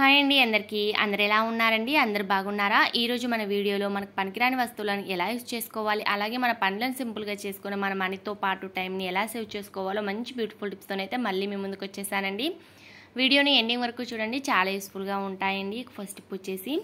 hi అండి అందరికీ అందరు ఎలా ఉన్నారండి అందరు బాగున్నారా ఈరోజు మన వీడియోలో మనకు పనికిరాని వస్తువులను ఎలా యూజ్ చేసుకోవాలి అలాగే మన పనులను సింపుల్గా చేసుకుని మన మనీతో పాటు టైంని ఎలా సేవ్ చేసుకోవాలో మంచి బ్యూటిఫుల్ టిప్స్తోనైతే మళ్ళీ మీ ముందుకు వచ్చేసానండి వీడియోని ఎండింగ్ వరకు చూడండి చాలా యూస్ఫుల్గా ఉంటాయండి ఫస్ట్ టిప్ వచ్చేసి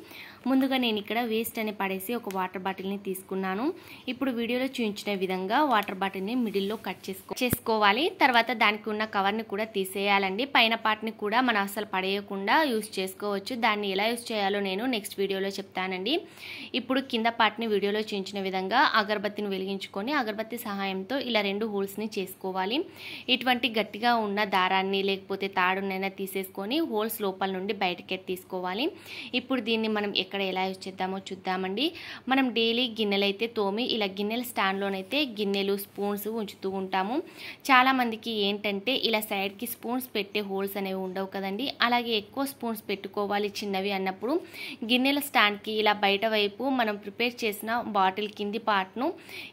ముందుగా నేను ఇక్కడ వేస్ట్ అని పడేసి ఒక వాటర్ బాటిల్ని తీసుకున్నాను ఇప్పుడు వీడియోలో చూపించిన విధంగా వాటర్ బాటిల్ని మిడిల్లో కట్ చేసుకో చేసుకోవాలి తర్వాత దానికి ఉన్న కవర్ని కూడా తీసేయాలండి పైన పార్ట్ని కూడా మనం అసలు పడేయకుండా యూస్ చేసుకోవచ్చు దాన్ని ఎలా యూస్ చేయాలో నేను నెక్స్ట్ వీడియోలో చెప్తానండి ఇప్పుడు కింద పార్ట్ని వీడియోలో చూపించిన విధంగా అగరబత్తిని వెలిగించుకొని అగరబత్తి సహాయంతో ఇలా రెండు హోల్స్ని చేసుకోవాలి ఇటువంటి గట్టిగా ఉన్న దారాన్ని లేకపోతే తాడునైనా తీసేసుకొని హోల్స్ లోపల నుండి బయటకే తీసుకోవాలి ఇప్పుడు దీన్ని మనం ఎక్కడ ఎలా యూజ్ చేద్దామో చూద్దామండి మనం డైలీ గిన్నెలు అయితే తోమి ఇలా గిన్నెల స్టాండ్లోనైతే గిన్నెలు స్పూన్స్ ఉంచుతూ ఉంటాము చాలామందికి ఏంటంటే ఇలా సైడ్కి స్పూన్స్ పెట్టే హోల్స్ అనేవి ఉండవు కదండి అలాగే ఎక్కువ స్పూన్స్ పెట్టుకోవాలి చిన్నవి అన్నప్పుడు గిన్నెల స్టాండ్కి ఇలా బయట వైపు మనం ప్రిపేర్ చేసిన బాటిల్ కింది పార్ట్ను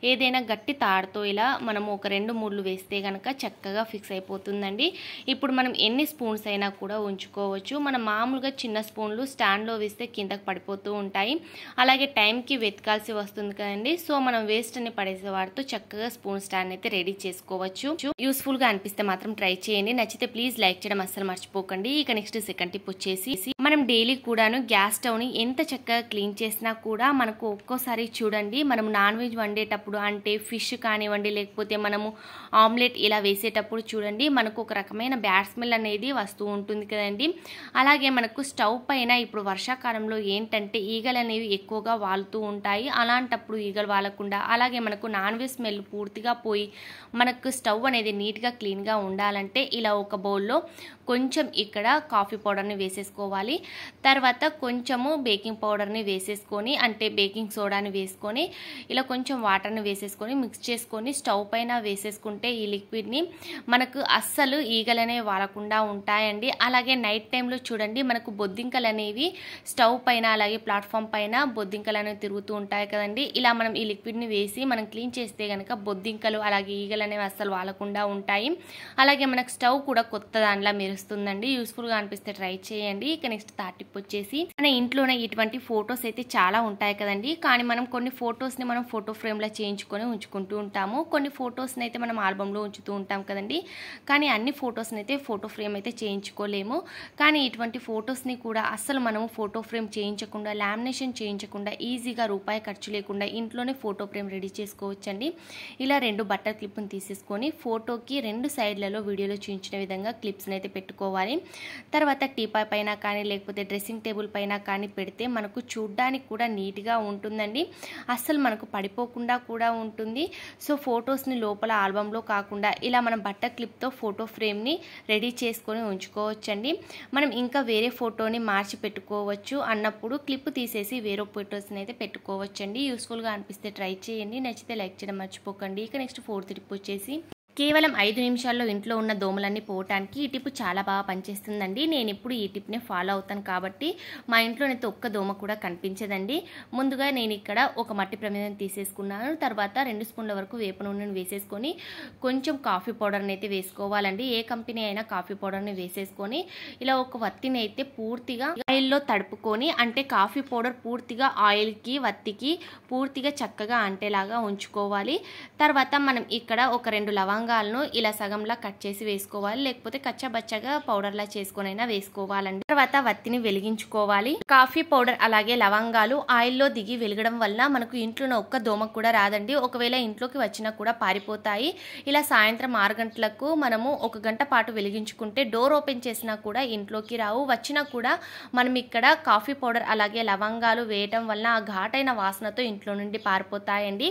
ఏదైనా గట్టి తాడుతో ఇలా మనం ఒక రెండు మూడు వేస్తే కనుక చక్కగా ఫిక్స్ అయిపోతుందండి ఇప్పుడు మనం ఎన్ని స్పూన్స్ ఏదైనా కూడా ఉంచుకోవచ్చు మనం మామూలుగా చిన్న స్పూన్లు స్టాండ్లో వేస్తే కిందకు పడిపోతూ ఉంటాయి అలాగే టైంకి వెతకాల్సి వస్తుంది కదండి సో మనం వేస్ట్ అని పడేసే వాటితో చక్కగా స్పూన్ స్టాండ్ అయితే రెడీ చేసుకోవచ్చు యూస్ఫుల్గా అనిపిస్తే మాత్రం ట్రై చేయండి నచ్చితే ప్లీజ్ లైక్ చేయడం అస్సలు మర్చిపోకండి ఇక నెక్స్ట్ సెకండ్ టిప్ వచ్చేసి మనం డైలీ కూడాను గ్యాస్ స్టవ్ని ఎంత చక్కగా క్లీన్ చేసినా కూడా మనకు ఒక్కోసారి చూడండి మనం నాన్ వెజ్ వండేటప్పుడు అంటే ఫిష్ కానివ్వండి లేకపోతే మనము ఆమ్లెట్ ఇలా వేసేటప్పుడు చూడండి మనకు ఒక రకమైన బ్యాడ్ స్మెల్ అనేది వస్తుంది అవుతూ ఉంటుంది కదండి అలాగే మనకు స్టవ్ పైన ఇప్పుడు వర్షాకాలంలో ఏంటంటే ఈగలు అనేవి ఎక్కువగా వాలుతూ ఉంటాయి అలాంటప్పుడు ఈగలు వాలకుండా అలాగే మనకు నాన్ వెజ్ స్మెల్ పూర్తిగా పోయి మనకు స్టవ్ అనేది నీట్గా క్లీన్గా ఉండాలంటే ఇలా ఒక బౌల్లో కొంచెం ఇక్కడ కాఫీ పౌడర్ని వేసేసుకోవాలి తర్వాత కొంచెము బేకింగ్ పౌడర్ని వేసేసుకొని అంటే బేకింగ్ సోడాని వేసుకొని ఇలా కొంచెం వాటర్ని వేసేసుకొని మిక్స్ చేసుకొని స్టవ్ పైన వేసేసుకుంటే ఈ లిక్విడ్ని మనకు అస్సలు ఈగలనే వాలకుండా ఉంటాయి ఉంటాయండి అలాగే నైట్ టైంలో చూడండి మనకు బొద్దింకలు అనేవి స్టవ్ పైన అలాగే ప్లాట్ఫామ్ పైన బొద్దింకలు అనేవి తిరుగుతూ ఉంటాయి కదండి ఇలా మనం ఈ లిక్విడ్ని వేసి మనం క్లీన్ చేస్తే కనుక బొద్దింకలు అలాగే ఈగలు అనేవి అస్సలు వాలకుండా ఉంటాయి అలాగే మనకు స్టవ్ కూడా కొత్త దానిలా మెరుస్తుందండి యూస్ఫుల్గా అనిపిస్తే ట్రై చేయండి ఇక నెక్స్ట్ తాటిప్ వచ్చేసి మన ఇంట్లోనే ఇటువంటి ఫొటోస్ అయితే చాలా ఉంటాయి కదండి కానీ మనం కొన్ని ఫొటోస్ని మనం ఫోటో ఫ్రేమ్లో చేయించుకొని ఉంచుకుంటూ ఉంటాము కొన్ని ఫొటోస్ని అయితే మనం ఆల్బంలో ఉంచుతూ ఉంటాం కదండి కానీ అన్ని ఫొటోస్ని అయితే ఫోటో ఫ్రేమ్ అయితే చేయించు చేయించుకోలేము కానీ ఇటువంటి ఫొటోస్ని కూడా అస్సలు మనము ఫోటో ఫ్రేమ్ చేయించకుండా లామినేషన్ చేయించకుండా ఈజీగా రూపాయి ఖర్చు లేకుండా ఇంట్లోనే ఫోటో ఫ్రేమ్ రెడీ చేసుకోవచ్చండి ఇలా రెండు బట్టర్ క్లిప్ని తీసేసుకొని ఫోటోకి రెండు సైడ్లలో వీడియోలో చూపించిన విధంగా క్లిప్స్ని అయితే పెట్టుకోవాలి తర్వాత టీపాయ్ పైన కానీ లేకపోతే డ్రెస్సింగ్ టేబుల్ పైన కానీ పెడితే మనకు చూడ్డానికి కూడా నీట్గా ఉంటుందండి అస్సలు మనకు పడిపోకుండా కూడా ఉంటుంది సో ఫొటోస్ని లోపల ఆల్బంలో కాకుండా ఇలా మనం బట్ట క్లిప్తో ఫోటో ఫ్రేమ్ని రెడీ చేసుకొని ఉంచుకోవాలి మార్చుకోవచ్చండి మనం ఇంకా వేరే ఫోటోని మార్చి పెట్టుకోవచ్చు అన్నప్పుడు క్లిప్ తీసేసి వేరే ఫోటోస్ని అయితే పెట్టుకోవచ్చండి యూస్ఫుల్గా అనిపిస్తే ట్రై చేయండి నచ్చితే లైక్ చేయడం మర్చిపోకండి ఇక నెక్స్ట్ ఫోర్త్ ట్రిప్ వచ్చేసి కేవలం ఐదు నిమిషాల్లో ఇంట్లో ఉన్న దోమలన్నీ పోవటానికి ఈ టిప్ చాలా బాగా పనిచేస్తుందండి నేను ఇప్పుడు ఈ టిప్ని ఫాలో అవుతాను కాబట్టి మా ఇంట్లోనైతే ఒక్క దోమ కూడా కనిపించదండి ముందుగా నేను ఇక్కడ ఒక మట్టి ప్రమేదం తీసేసుకున్నాను తర్వాత రెండు స్పూన్ల వరకు వేప నూనెను వేసేసుకొని కొంచెం కాఫీ పౌడర్ని అయితే వేసుకోవాలండి ఏ కంపెనీ అయినా కాఫీ పౌడర్ని వేసేసుకొని ఇలా ఒక వత్తిని అయితే పూర్తిగా ఆయిల్లో తడుపుకొని అంటే కాఫీ పౌడర్ పూర్తిగా ఆయిల్కి వత్తికి పూర్తిగా చక్కగా అంటేలాగా ఉంచుకోవాలి తర్వాత మనం ఇక్కడ ఒక రెండు లవంగ లవంగాలను ఇలా సగంలా కట్ చేసి వేసుకోవాలి లేకపోతే కచ్చబచ్చగా లా చేసుకునైనా వేసుకోవాలండి తర్వాత వత్తిని వెలిగించుకోవాలి కాఫీ పౌడర్ అలాగే లవంగాలు ఆయిల్లో దిగి వెలగడం వల్ల మనకు ఇంట్లో ఒక్క దోమ కూడా రాదండి ఒకవేళ ఇంట్లోకి వచ్చినా కూడా పారిపోతాయి ఇలా సాయంత్రం ఆరు గంటలకు మనము ఒక గంట పాటు వెలిగించుకుంటే డోర్ ఓపెన్ చేసినా కూడా ఇంట్లోకి రావు వచ్చినా కూడా మనం ఇక్కడ కాఫీ పౌడర్ అలాగే లవంగాలు వేయటం వల్ల ఆ ఘాటైన వాసనతో ఇంట్లో నుండి పారిపోతాయండి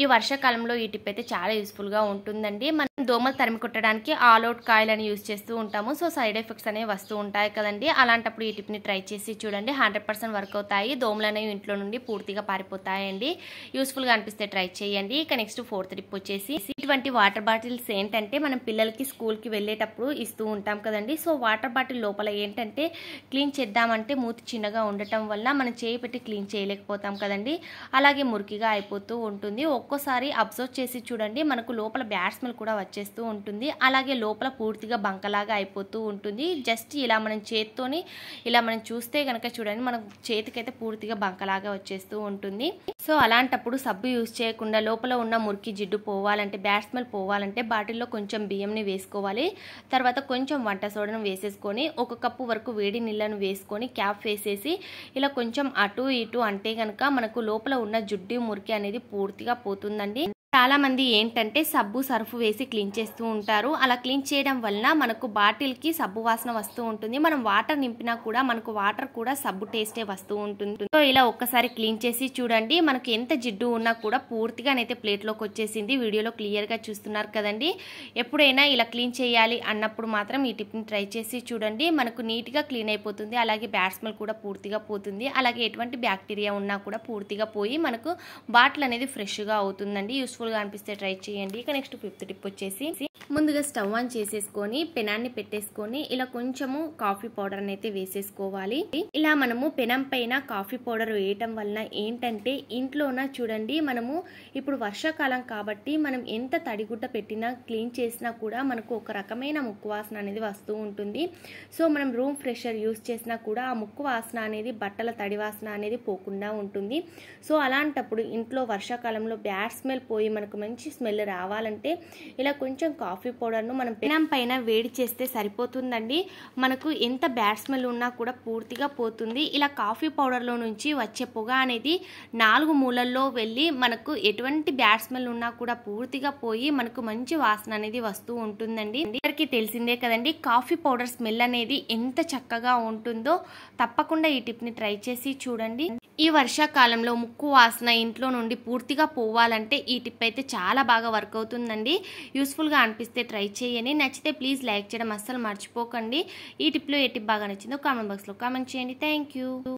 ఈ వర్షాకాలంలో ఈ టిప్ అయితే చాలా యూస్ఫుల్గా ఉంటుందండి మనం దోమలు తరిమి కుట్టడానికి ఆల్ అవుట్ కాయిల్ అని యూజ్ చేస్తూ ఉంటాము సో సైడ్ ఎఫెక్ట్స్ అనేవి వస్తూ ఉంటాయి కదండి అలాంటప్పుడు ఈ టిప్ని ట్రై చేసి చూడండి హండ్రెడ్ పర్సెంట్ వర్క్ అవుతాయి దోమలు అనేవి ఇంట్లో నుండి పూర్తిగా పారిపోతాయండి యూస్ఫుల్గా అనిపిస్తే ట్రై చేయండి ఇక నెక్స్ట్ ఫోర్త్ టిప్ వచ్చేసి ఇటువంటి వాటర్ బాటిల్స్ ఏంటంటే మనం పిల్లలకి స్కూల్కి వెళ్ళేటప్పుడు ఇస్తూ ఉంటాం కదండి సో వాటర్ బాటిల్ లోపల ఏంటంటే క్లీన్ చేద్దామంటే మూతి చిన్నగా ఉండటం వల్ల మనం చేయి పెట్టి క్లీన్ చేయలేకపోతాం కదండి అలాగే మురికిగా అయిపోతూ ఉంటుంది ఒక్కోసారి అబ్జర్వ్ చేసి చూడండి మనకు లోపల బ్యాడ్ స్మెల్ కూడా వచ్చేస్తూ ఉంటుంది అలాగే లోపల పూర్తిగా బంకలాగా అయిపోతూ ఉంటుంది జస్ట్ ఇలా మనం చేత్తోని ఇలా మనం చూస్తే కనుక చూడండి మనం చేతికైతే పూర్తిగా బంకలాగా వచ్చేస్తూ ఉంటుంది సో అలాంటప్పుడు సబ్బు యూజ్ చేయకుండా లోపల ఉన్న మురికి జిడ్డు పోవాలంటే బ్యాడ్ స్మెల్ పోవాలంటే బాటిల్లో కొంచెం బియ్యంని వేసుకోవాలి తర్వాత కొంచెం వంట సోడను వేసేసుకొని ఒక కప్పు వరకు వేడి నీళ్ళను వేసుకొని క్యాప్ వేసేసి ఇలా కొంచెం అటు ఇటు అంటే కనుక మనకు లోపల ఉన్న జిడ్డు మురికి అనేది పూర్తిగా పోతుందండి చాలామంది ఏంటంటే సబ్బు సర్ఫ్ వేసి క్లీన్ చేస్తూ ఉంటారు అలా క్లీన్ చేయడం వలన మనకు బాటిల్కి సబ్బు వాసన వస్తూ ఉంటుంది మనం వాటర్ నింపినా కూడా మనకు వాటర్ కూడా సబ్బు టేస్టే వస్తూ ఉంటుంది సో ఇలా ఒక్కసారి క్లీన్ చేసి చూడండి మనకు ఎంత జిడ్డు ఉన్నా కూడా పూర్తిగానైతే ప్లేట్లోకి వచ్చేసింది వీడియోలో క్లియర్గా చూస్తున్నారు కదండి ఎప్పుడైనా ఇలా క్లీన్ చేయాలి అన్నప్పుడు మాత్రం ఈ టిప్ని ట్రై చేసి చూడండి మనకు నీట్గా క్లీన్ అయిపోతుంది అలాగే బ్యాడ్ స్మెల్ కూడా పూర్తిగా పోతుంది అలాగే ఎటువంటి బ్యాక్టీరియా ఉన్నా కూడా పూర్తిగా పోయి మనకు బాటిల్ అనేది ఫ్రెష్గా అవుతుందండి యూస్ఫుల్ యూస్ఫుల్గా అనిపిస్తే ట్రై చేయండి ఇక నెక్స్ట్ ఫిఫ్త్ టిప్ వచ్చేసి ముందుగా స్టవ్ ఆన్ చేసేసుకొని పెనాన్ని పెట్టేసుకొని ఇలా కొంచెము కాఫీ పౌడర్ అయితే వేసేసుకోవాలి ఇలా మనము పెనం పైన కాఫీ పౌడర్ వేయటం వలన ఏంటంటే ఇంట్లోన చూడండి మనము ఇప్పుడు వర్షాకాలం కాబట్టి మనం ఎంత తడిగుడ్డ పెట్టినా క్లీన్ చేసినా కూడా మనకు ఒక రకమైన ముక్కు వాసన అనేది వస్తూ ఉంటుంది సో మనం రూమ్ ఫ్రెషర్ యూస్ చేసినా కూడా ఆ ముక్కు వాసన అనేది బట్టల తడి వాసన అనేది పోకుండా ఉంటుంది సో అలాంటప్పుడు ఇంట్లో వర్షాకాలంలో బ్యాడ్ స్మెల్ పోయి మనకు మంచి స్మెల్ రావాలంటే ఇలా కొంచెం కాఫీ పౌడర్ను మనం పెనం పైన వేడి చేస్తే సరిపోతుందండి మనకు ఎంత బ్యాడ్ స్మెల్ ఉన్నా కూడా పూర్తిగా పోతుంది ఇలా కాఫీ పౌడర్లో నుంచి వచ్చే పొగ అనేది నాలుగు మూలల్లో వెళ్ళి మనకు ఎటువంటి బ్యాడ్ స్మెల్ ఉన్నా కూడా పూర్తిగా పోయి మనకు మంచి వాసన అనేది వస్తూ ఉంటుందండి అందరికీ తెలిసిందే కదండి కాఫీ పౌడర్ స్మెల్ అనేది ఎంత చక్కగా ఉంటుందో తప్పకుండా ఈ టిప్ని ట్రై చేసి చూడండి ఈ వర్షాకాలంలో ముక్కు వాసన ఇంట్లో నుండి పూర్తిగా పోవాలంటే ఈ టిప్ అయితే చాలా బాగా వర్క్ అవుతుందండి యూస్ఫుల్గా అనిపిస్తే ట్రై చేయండి నచ్చితే ప్లీజ్ లైక్ చేయడం అస్సలు మర్చిపోకండి ఈ టిప్లో ఏ టిప్ బాగా నచ్చిందో కామెంట్ బాక్స్లో కామెంట్ చేయండి థ్యాంక్